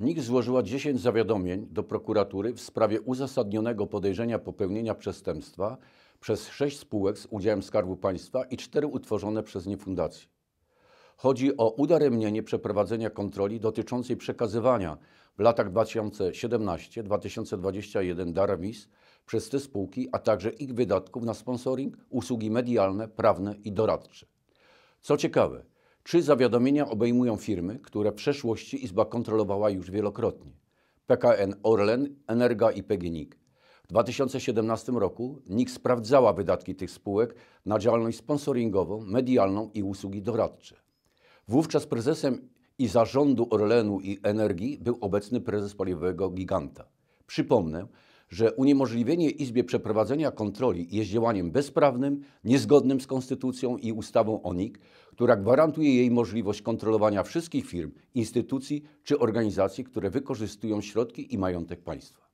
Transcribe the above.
NIK złożyła 10 zawiadomień do prokuratury w sprawie uzasadnionego podejrzenia popełnienia przestępstwa przez 6 spółek z udziałem Skarbu Państwa i 4 utworzone przez nie fundacje. Chodzi o udaremnienie przeprowadzenia kontroli dotyczącej przekazywania w latach 2017-2021 darowizn przez te spółki, a także ich wydatków na sponsoring, usługi medialne, prawne i doradcze. Co ciekawe, czy zawiadomienia obejmują firmy, które w przeszłości Izba kontrolowała już wielokrotnie? PKN Orlen, Energa i PGNiG. W 2017 roku NIK sprawdzała wydatki tych spółek na działalność sponsoringową, medialną i usługi doradcze. Wówczas prezesem i zarządu Orlenu i Energii był obecny prezes paliwowego giganta. Przypomnę, że uniemożliwienie Izbie przeprowadzenia kontroli jest działaniem bezprawnym, niezgodnym z konstytucją i ustawą o NIK, która gwarantuje jej możliwość kontrolowania wszystkich firm, instytucji czy organizacji, które wykorzystują środki i majątek państwa.